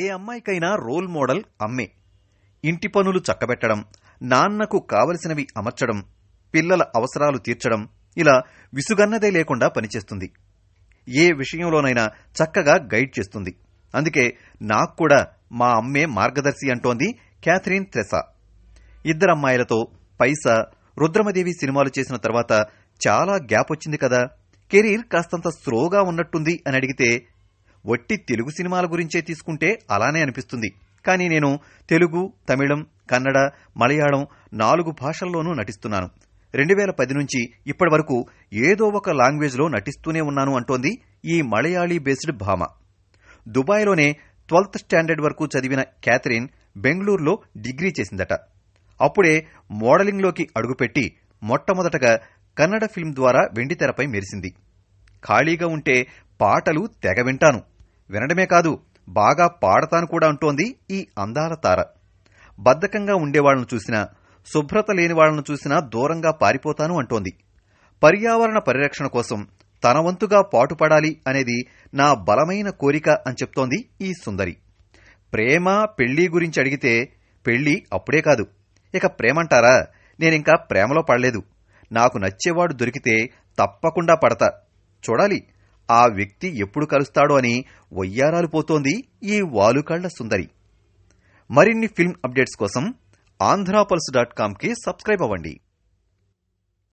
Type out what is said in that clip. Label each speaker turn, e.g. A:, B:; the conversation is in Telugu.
A: ఏ అమ్మాయికైనా రోల్ మోడల్ అమ్మే ఇంటి పనులు చక్కబెట్టడం నాన్నకు కావలసినవి అమర్చడం పిల్లల అవసరాలు తీర్చడం ఇలా విసుగన్నదే లేకుండా పనిచేస్తుంది ఏ విషయంలోనైనా చక్కగా గైడ్ చేస్తుంది అందుకే నాకు కూడా మా అమ్మే మార్గదర్శి అంటోంది క్యాథరిన్ త్రెసా ఇద్దరమ్మాయిలతో పైసా రుద్రమదేవి సినిమాలు చేసిన తర్వాత చాలా గ్యాప్ వచ్చింది కదా కెరీర్ కాస్తంత స్లోగా ఉన్నట్టుంది అని అడిగితే వట్టి తెలుగు సినిమాల గురించే తీసుకుంటే అలానే అనిపిస్తుంది కానీ నేను తెలుగు తమిళం కన్నడ మలయాళం నాలుగు భాషల్లోనూ నటిస్తున్నాను రెండు వేల పది నుంచి ఇప్పటి వరకు ఏదో ఒక లాంగ్వేజ్లో నటిస్తూనే ఉన్నాను అంటోంది ఈ మలయాళీ బేస్డ్ భామ దుబాయ్లోనే ట్వెల్త్ స్టాండర్డ్ వరకు చదివిన క్యాథరిన్ బెంగళూరులో డిగ్రీ చేసిందట అప్పుడే మోడలింగ్లోకి అడుగుపెట్టి మొట్టమొదటగా కన్నడ ఫిల్మ్ ద్వారా వెండితెరపై మెరిసింది ఖాళీగా ఉంటే పాటలు తెగ వింటాను వినడమే కాదు బాగా పాడతాను కూడా అంటోంది ఈ అందాల తార బద్ధకంగా ఉండేవాళ్లను చూసినా శుభ్రత లేని వాళ్లను చూసినా దూరంగా పారిపోతాను అంటోంది పర్యావరణ పరిరక్షణ కోసం తన వంతుగా పాటుపడాలి అనేది నా బలమైన కోరిక అని చెప్తోంది ఈ సుందరి ప్రేమ పెళ్లి గురించి అడిగితే పెళ్లి అప్పుడే కాదు ఇక ప్రేమంటారా నేనింకా ప్రేమలో పడలేదు నాకు నచ్చేవాడు దొరికితే తప్పకుండా పడతా చూడాలి ఆ వ్యక్తి ఎప్పుడు కలుస్తాడో అని వయ్యారాలు పోతోంది ఈ వాలుకాళ్ల సుందరి మరిన్ని ఫిల్మ్ అప్డేట్స్ కోసం ఆంధ్రాపల్స్ డాట్ కామ్కి సబ్స్క్రైబ్ అవ్వండి